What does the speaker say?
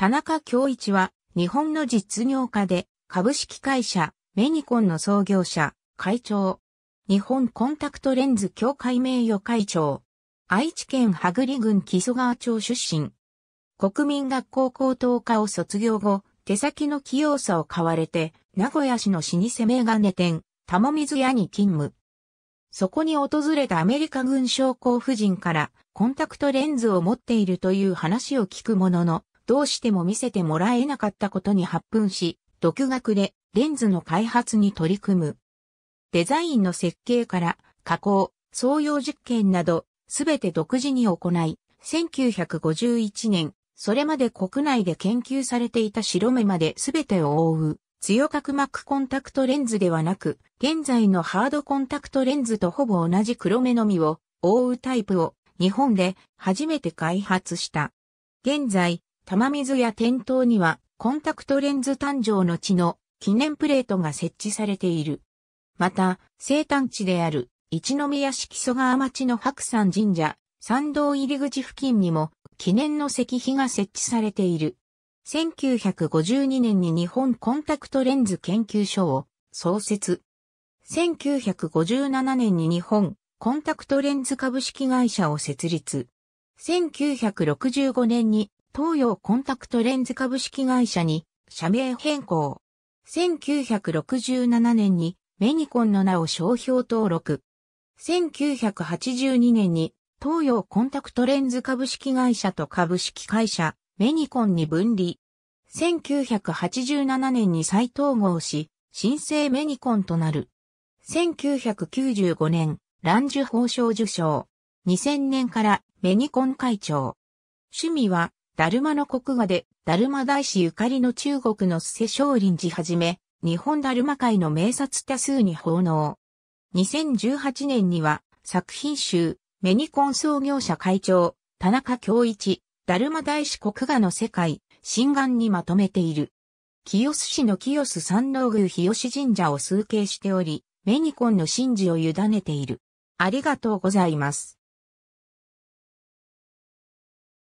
田中京一は、日本の実業家で、株式会社、メニコンの創業者、会長。日本コンタクトレンズ協会名誉会長。愛知県羽栗郡木曽川町出身。国民学校高等科を卒業後、手先の器用さを買われて、名古屋市の老舗メガネ店、玉水屋に勤務。そこに訪れたアメリカ軍将校夫人からコンタクトレンズを持っているという話を聞くものの、どうしても見せてもらえなかったことに発奮し、独学でレンズの開発に取り組む。デザインの設計から加工、創用実験など、すべて独自に行い、1951年、それまで国内で研究されていた白目まですべてを覆う、強角膜コンタクトレンズではなく、現在のハードコンタクトレンズとほぼ同じ黒目のみを覆うタイプを日本で初めて開発した。現在、玉水や店頭にはコンタクトレンズ誕生の地の記念プレートが設置されている。また、生誕地である一宮式蘇川町の白山神社、参道入り口付近にも記念の石碑が設置されている。1952年に日本コンタクトレンズ研究所を創設。1957年に日本コンタクトレンズ株式会社を設立。1965年に東洋コンタクトレンズ株式会社に社名変更。1967年にメニコンの名を商標登録。1982年に東洋コンタクトレンズ株式会社と株式会社メニコンに分離。1987年に再統合し、新生メニコンとなる。1995年、ランジュ法賞受賞。2000年からメニコン会長。趣味はダルマの国画で、ダルマ大師ゆかりの中国の瀬少林寺はじめ、日本ダルマ界の名刹多数に奉納。2018年には、作品集、メニコン創業者会長、田中京一、ダルマ大師国画の世界、新眼にまとめている。清須市の清須三郎宮日吉神社を崇敬しており、メニコンの神事を委ねている。ありがとうございます。